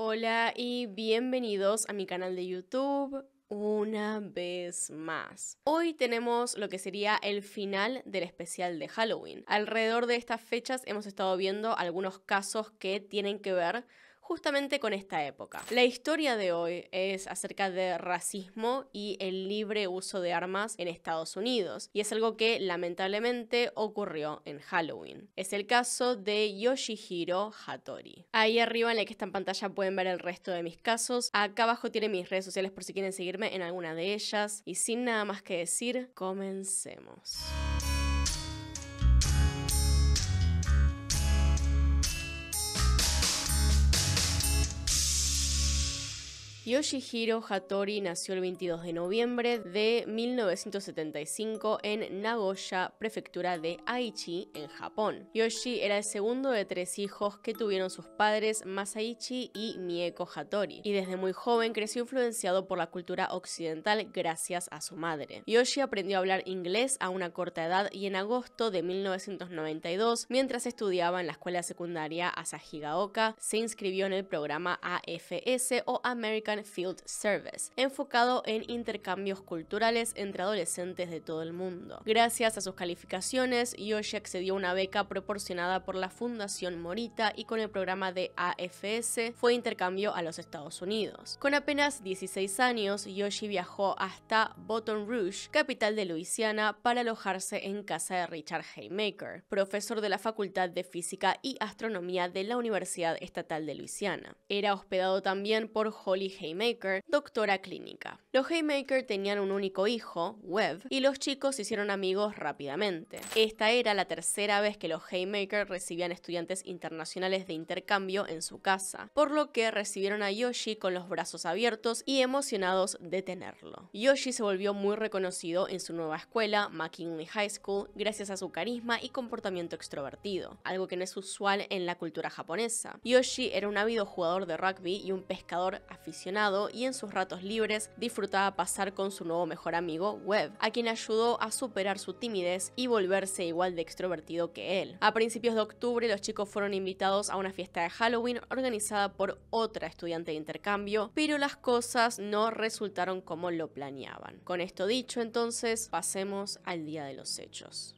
Hola y bienvenidos a mi canal de YouTube una vez más. Hoy tenemos lo que sería el final del especial de Halloween. Alrededor de estas fechas hemos estado viendo algunos casos que tienen que ver justamente con esta época. La historia de hoy es acerca de racismo y el libre uso de armas en Estados Unidos, y es algo que lamentablemente ocurrió en Halloween. Es el caso de Yoshihiro Hattori. Ahí arriba en la que está en pantalla pueden ver el resto de mis casos. Acá abajo tienen mis redes sociales por si quieren seguirme en alguna de ellas. Y sin nada más que decir, comencemos. Yoshihiro Hattori nació el 22 de noviembre de 1975 en Nagoya, prefectura de Aichi, en Japón. Yoshi era el segundo de tres hijos que tuvieron sus padres Masaichi y Mieko Hattori, y desde muy joven creció influenciado por la cultura occidental gracias a su madre. Yoshi aprendió a hablar inglés a una corta edad y en agosto de 1992, mientras estudiaba en la escuela secundaria Asahigaoka, se inscribió en el programa AFS o American Field Service, enfocado en intercambios culturales entre adolescentes de todo el mundo. Gracias a sus calificaciones, Yoshi accedió a una beca proporcionada por la Fundación Morita y con el programa de AFS fue intercambio a los Estados Unidos. Con apenas 16 años, Yoshi viajó hasta Baton Rouge, capital de Luisiana, para alojarse en casa de Richard Haymaker, profesor de la Facultad de Física y Astronomía de la Universidad Estatal de Luisiana. Era hospedado también por Holly Haymaker Haymaker, doctora clínica. Los Haymaker tenían un único hijo, Webb, y los chicos se hicieron amigos rápidamente. Esta era la tercera vez que los Haymaker recibían estudiantes internacionales de intercambio en su casa, por lo que recibieron a Yoshi con los brazos abiertos y emocionados de tenerlo. Yoshi se volvió muy reconocido en su nueva escuela, McKinley High School, gracias a su carisma y comportamiento extrovertido, algo que no es usual en la cultura japonesa. Yoshi era un ávido jugador de rugby y un pescador aficionado y en sus ratos libres disfrutaba pasar con su nuevo mejor amigo, Webb, a quien ayudó a superar su timidez y volverse igual de extrovertido que él. A principios de octubre, los chicos fueron invitados a una fiesta de Halloween organizada por otra estudiante de intercambio, pero las cosas no resultaron como lo planeaban. Con esto dicho, entonces, pasemos al día de los hechos.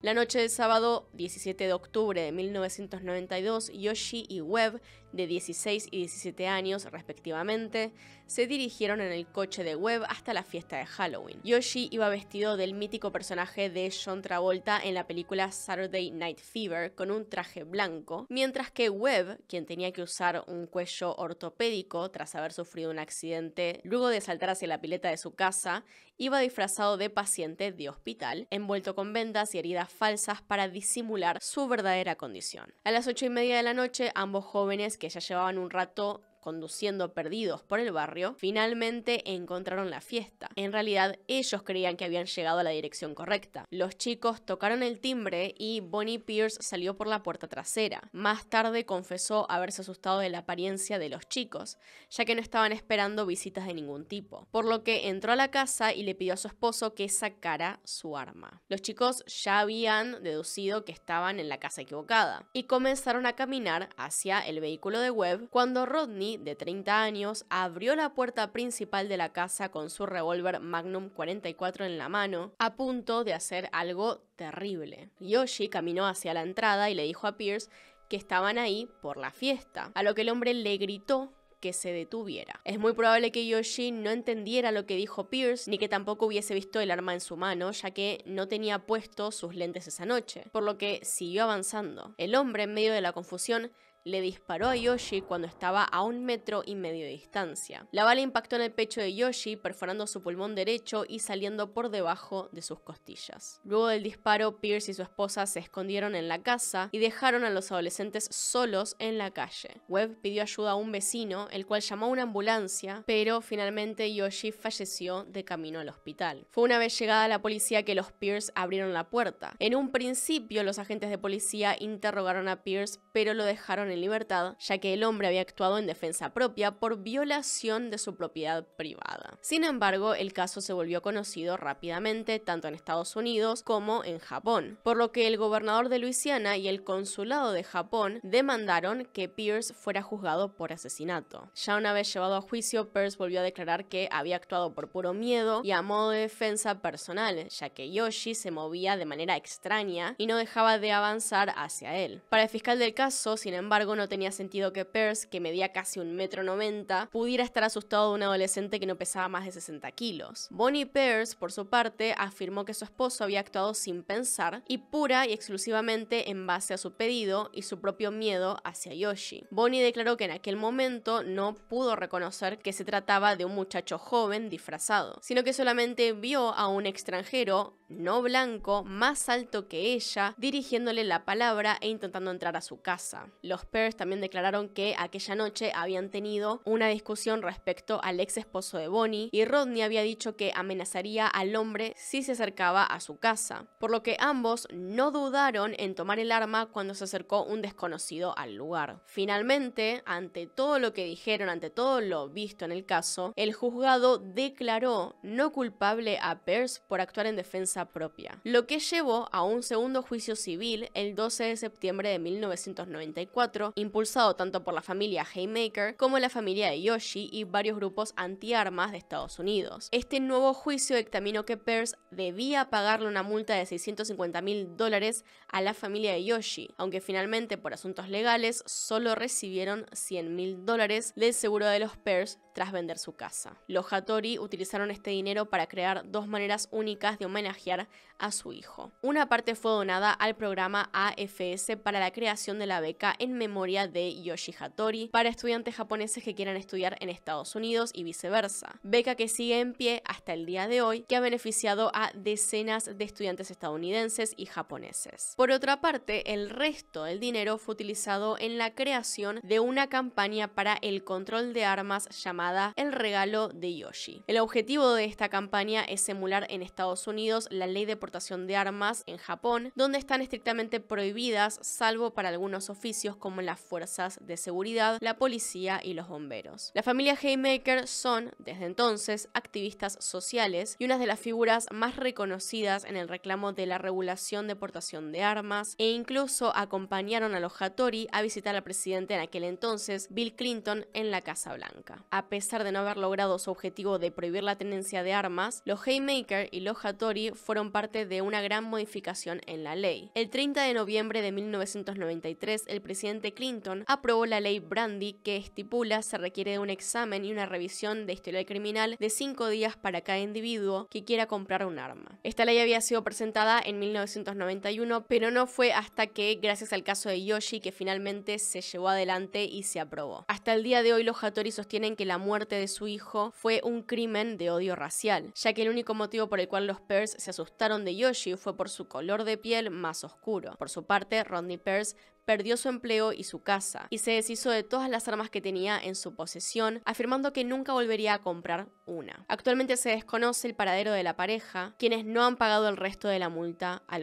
La noche del sábado 17 de octubre de 1992, Yoshi y Webb de 16 y 17 años respectivamente, se dirigieron en el coche de Webb hasta la fiesta de Halloween. Yoshi iba vestido del mítico personaje de John Travolta en la película Saturday Night Fever con un traje blanco, mientras que Webb, quien tenía que usar un cuello ortopédico tras haber sufrido un accidente luego de saltar hacia la pileta de su casa, iba disfrazado de paciente de hospital, envuelto con vendas y heridas falsas para disimular su verdadera condición. A las ocho y media de la noche, ambos jóvenes que ya llevaban un rato conduciendo perdidos por el barrio, finalmente encontraron la fiesta. En realidad, ellos creían que habían llegado a la dirección correcta. Los chicos tocaron el timbre y Bonnie Pierce salió por la puerta trasera. Más tarde confesó haberse asustado de la apariencia de los chicos, ya que no estaban esperando visitas de ningún tipo, por lo que entró a la casa y le pidió a su esposo que sacara su arma. Los chicos ya habían deducido que estaban en la casa equivocada y comenzaron a caminar hacia el vehículo de Webb cuando Rodney de 30 años, abrió la puerta principal de la casa con su revólver Magnum 44 en la mano, a punto de hacer algo terrible. Yoshi caminó hacia la entrada y le dijo a Pierce que estaban ahí por la fiesta, a lo que el hombre le gritó que se detuviera. Es muy probable que Yoshi no entendiera lo que dijo Pierce, ni que tampoco hubiese visto el arma en su mano, ya que no tenía puesto sus lentes esa noche, por lo que siguió avanzando. El hombre, en medio de la confusión, le disparó a Yoshi cuando estaba a un metro y medio de distancia. La bala impactó en el pecho de Yoshi, perforando su pulmón derecho y saliendo por debajo de sus costillas. Luego del disparo, Pierce y su esposa se escondieron en la casa y dejaron a los adolescentes solos en la calle. Webb pidió ayuda a un vecino, el cual llamó a una ambulancia, pero finalmente Yoshi falleció de camino al hospital. Fue una vez llegada la policía que los Pierce abrieron la puerta. En un principio, los agentes de policía interrogaron a Pierce, pero lo dejaron en libertad, ya que el hombre había actuado en defensa propia por violación de su propiedad privada. Sin embargo, el caso se volvió conocido rápidamente tanto en Estados Unidos como en Japón, por lo que el gobernador de Luisiana y el consulado de Japón demandaron que Pierce fuera juzgado por asesinato. Ya una vez llevado a juicio, Pierce volvió a declarar que había actuado por puro miedo y a modo de defensa personal, ya que Yoshi se movía de manera extraña y no dejaba de avanzar hacia él. Para el fiscal del caso, sin embargo, no tenía sentido que Peirce, que medía casi un metro noventa, pudiera estar asustado de un adolescente que no pesaba más de 60 kilos. Bonnie Peirce, por su parte, afirmó que su esposo había actuado sin pensar y pura y exclusivamente en base a su pedido y su propio miedo hacia Yoshi. Bonnie declaró que en aquel momento no pudo reconocer que se trataba de un muchacho joven disfrazado, sino que solamente vio a un extranjero no blanco, más alto que ella, dirigiéndole la palabra e intentando entrar a su casa. Los Pears también declararon que aquella noche habían tenido una discusión respecto al ex esposo de Bonnie y Rodney había dicho que amenazaría al hombre si se acercaba a su casa, por lo que ambos no dudaron en tomar el arma cuando se acercó un desconocido al lugar. Finalmente, ante todo lo que dijeron, ante todo lo visto en el caso, el juzgado declaró no culpable a Pears por actuar en defensa propia, lo que llevó a un segundo juicio civil el 12 de septiembre de 1994, impulsado tanto por la familia Haymaker como la familia de Yoshi y varios grupos antiarmas de Estados Unidos. Este nuevo juicio dictaminó que Peirce debía pagarle una multa de 650 mil dólares a la familia de Yoshi, aunque finalmente por asuntos legales solo recibieron 100 mil dólares del seguro de los Peirce tras vender su casa. Los Hattori utilizaron este dinero para crear dos maneras únicas de homenajear a su hijo. Una parte fue donada al programa AFS para la creación de la beca en memoria de Yoshi Hattori para estudiantes japoneses que quieran estudiar en Estados Unidos y viceversa. Beca que sigue en pie hasta el día de hoy que ha beneficiado a decenas de estudiantes estadounidenses y japoneses. Por otra parte, el resto del dinero fue utilizado en la creación de una campaña para el control de armas llamada el regalo de Yoshi. El objetivo de esta campaña es emular en Estados Unidos la ley de portación de armas en Japón, donde están estrictamente prohibidas salvo para algunos oficios como las fuerzas de seguridad, la policía y los bomberos. La familia Haymaker son, desde entonces, activistas sociales y una de las figuras más reconocidas en el reclamo de la regulación de portación de armas e incluso acompañaron a los Hattori a visitar al presidente en aquel entonces, Bill Clinton, en la Casa Blanca pesar de no haber logrado su objetivo de prohibir la tenencia de armas, los Haymaker y los Hattori fueron parte de una gran modificación en la ley. El 30 de noviembre de 1993, el presidente Clinton aprobó la ley Brandy que estipula se requiere de un examen y una revisión de historial criminal de 5 días para cada individuo que quiera comprar un arma. Esta ley había sido presentada en 1991, pero no fue hasta que, gracias al caso de Yoshi, que finalmente se llevó adelante y se aprobó. Hasta el día de hoy los Hattori sostienen que la muerte de su hijo fue un crimen de odio racial, ya que el único motivo por el cual los Pearce se asustaron de Yoshi fue por su color de piel más oscuro. Por su parte, Rodney Pearce perdió su empleo y su casa, y se deshizo de todas las armas que tenía en su posesión, afirmando que nunca volvería a comprar una. Actualmente se desconoce el paradero de la pareja, quienes no han pagado el resto de la multa a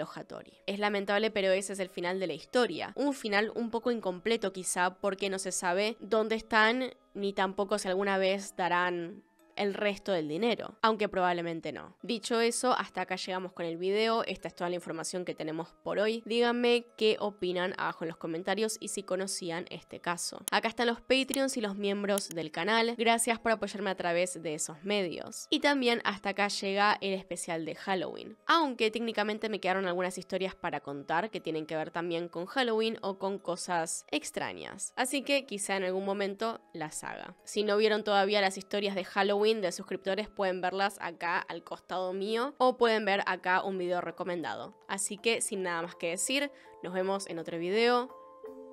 Es lamentable, pero ese es el final de la historia. Un final un poco incompleto quizá, porque no se sabe dónde están ni tampoco si alguna vez darán el resto del dinero, aunque probablemente no. Dicho eso, hasta acá llegamos con el video, esta es toda la información que tenemos por hoy. Díganme qué opinan abajo en los comentarios y si conocían este caso. Acá están los Patreons y los miembros del canal, gracias por apoyarme a través de esos medios. Y también hasta acá llega el especial de Halloween, aunque técnicamente me quedaron algunas historias para contar que tienen que ver también con Halloween o con cosas extrañas, así que quizá en algún momento las haga. Si no vieron todavía las historias de Halloween, de suscriptores pueden verlas acá al costado mío o pueden ver acá un video recomendado. Así que sin nada más que decir, nos vemos en otro video.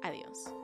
Adiós.